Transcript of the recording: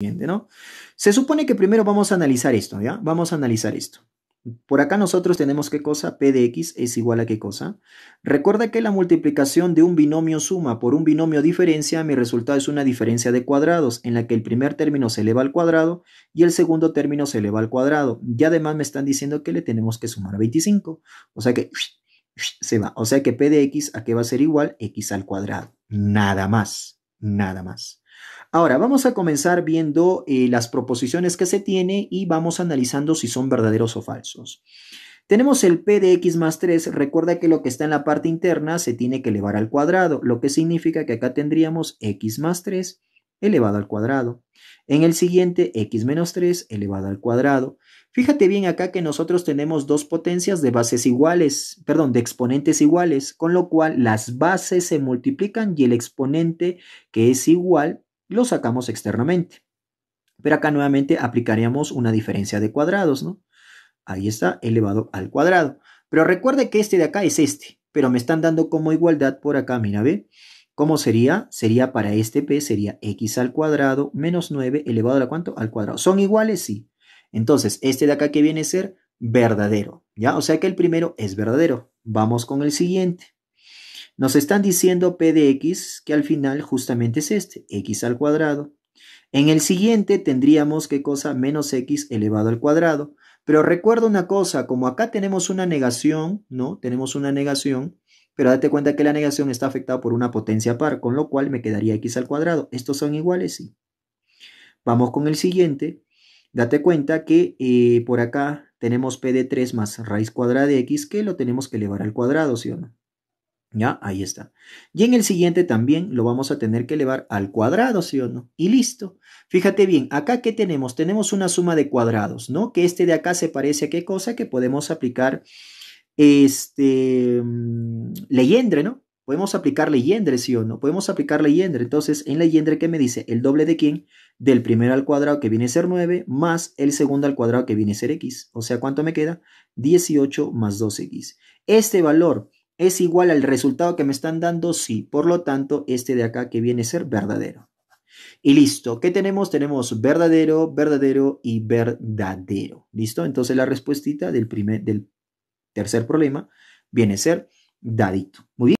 ¿no? Se supone que primero vamos a analizar esto, ¿ya? Vamos a analizar esto. Por acá nosotros tenemos qué cosa, p de x es igual a qué cosa. Recuerda que la multiplicación de un binomio suma por un binomio diferencia, mi resultado es una diferencia de cuadrados, en la que el primer término se eleva al cuadrado y el segundo término se eleva al cuadrado. Y además me están diciendo que le tenemos que sumar a 25, o sea que se va. O sea que p de x a qué va a ser igual, x al cuadrado. Nada más, nada más. Ahora, vamos a comenzar viendo eh, las proposiciones que se tiene y vamos analizando si son verdaderos o falsos. Tenemos el p de x más 3, recuerda que lo que está en la parte interna se tiene que elevar al cuadrado, lo que significa que acá tendríamos x más 3 elevado al cuadrado. En el siguiente, x menos 3 elevado al cuadrado. Fíjate bien acá que nosotros tenemos dos potencias de bases iguales, perdón, de exponentes iguales, con lo cual las bases se multiplican y el exponente que es igual lo sacamos externamente. Pero acá nuevamente aplicaríamos una diferencia de cuadrados, ¿no? Ahí está, elevado al cuadrado. Pero recuerde que este de acá es este, pero me están dando como igualdad por acá, mira, ¿ve? ¿Cómo sería? Sería para este p, sería x al cuadrado menos 9 elevado a cuánto? Al cuadrado. ¿Son iguales? Sí. Entonces, este de acá que viene a ser verdadero, ¿ya? O sea que el primero es verdadero. Vamos con el siguiente. Nos están diciendo P de X que al final justamente es este, X al cuadrado. En el siguiente tendríamos qué cosa menos X elevado al cuadrado. Pero recuerda una cosa, como acá tenemos una negación, ¿no? Tenemos una negación, pero date cuenta que la negación está afectada por una potencia par, con lo cual me quedaría X al cuadrado. ¿Estos son iguales? Sí. Vamos con el siguiente. Date cuenta que eh, por acá tenemos P de 3 más raíz cuadrada de X, que lo tenemos que elevar al cuadrado, ¿sí o no? Ya, ahí está. Y en el siguiente también lo vamos a tener que elevar al cuadrado, ¿sí o no? Y listo. Fíjate bien, acá ¿qué tenemos? Tenemos una suma de cuadrados, ¿no? Que este de acá se parece a qué cosa que podemos aplicar este mm, leyendre, ¿no? Podemos aplicar leyendre, ¿sí o no? Podemos aplicar leyendre. Entonces, en leyendre, ¿qué me dice? El doble de quién? Del primero al cuadrado que viene a ser 9 más el segundo al cuadrado que viene a ser x. O sea, ¿cuánto me queda? 18 más 2x. Este valor es igual al resultado que me están dando, sí. Por lo tanto, este de acá que viene a ser verdadero. Y listo. ¿Qué tenemos? Tenemos verdadero, verdadero y verdadero. ¿Listo? Entonces la respuesta del, primer, del tercer problema viene a ser dadito. Muy bien.